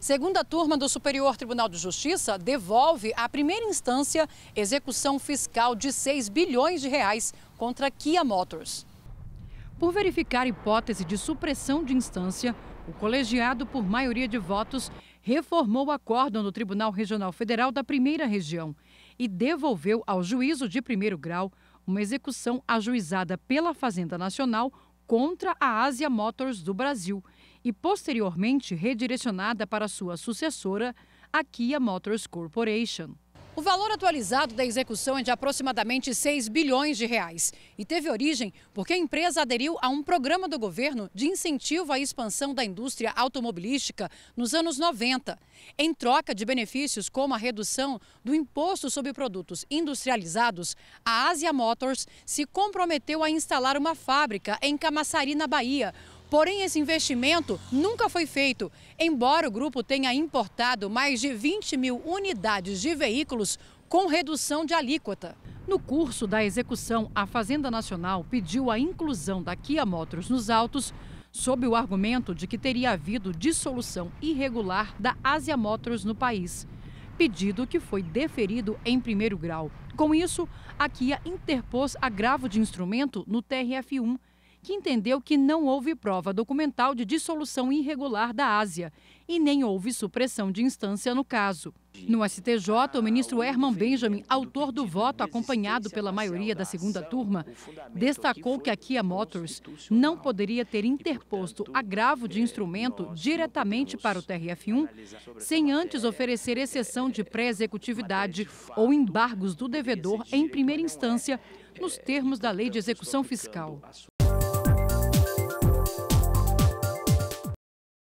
Segunda turma do Superior Tribunal de Justiça devolve à primeira instância execução fiscal de 6 bilhões de reais contra Kia Motors. Por verificar hipótese de supressão de instância, o colegiado, por maioria de votos, reformou o acórdão do Tribunal Regional Federal da Primeira Região e devolveu ao juízo de primeiro grau uma execução ajuizada pela Fazenda Nacional contra a Asia Motors do Brasil e posteriormente redirecionada para sua sucessora, a Kia Motors Corporation. O valor atualizado da execução é de aproximadamente 6 bilhões de reais e teve origem porque a empresa aderiu a um programa do governo de incentivo à expansão da indústria automobilística nos anos 90, em troca de benefícios como a redução do imposto sobre produtos industrializados. A Asia Motors se comprometeu a instalar uma fábrica em Camaçari, na Bahia, Porém, esse investimento nunca foi feito. Embora o grupo tenha importado mais de 20 mil unidades de veículos com redução de alíquota. No curso da execução, a Fazenda Nacional pediu a inclusão da Kia Motors nos autos, sob o argumento de que teria havido dissolução irregular da Asia Motors no país. Pedido que foi deferido em primeiro grau. Com isso, a Kia interpôs agravo de instrumento no TRF1 que entendeu que não houve prova documental de dissolução irregular da Ásia e nem houve supressão de instância no caso. No STJ, o ministro ah, Herman Benjamin, autor do voto acompanhado pela maioria da segunda turma, destacou que a Kia Motors não poderia ter interposto agravo de é, instrumento diretamente para o TRF1 sem antes oferecer exceção de pré-executividade ou embargos do devedor em primeira então, instância é, nos termos é, da Lei de Execução Fiscal.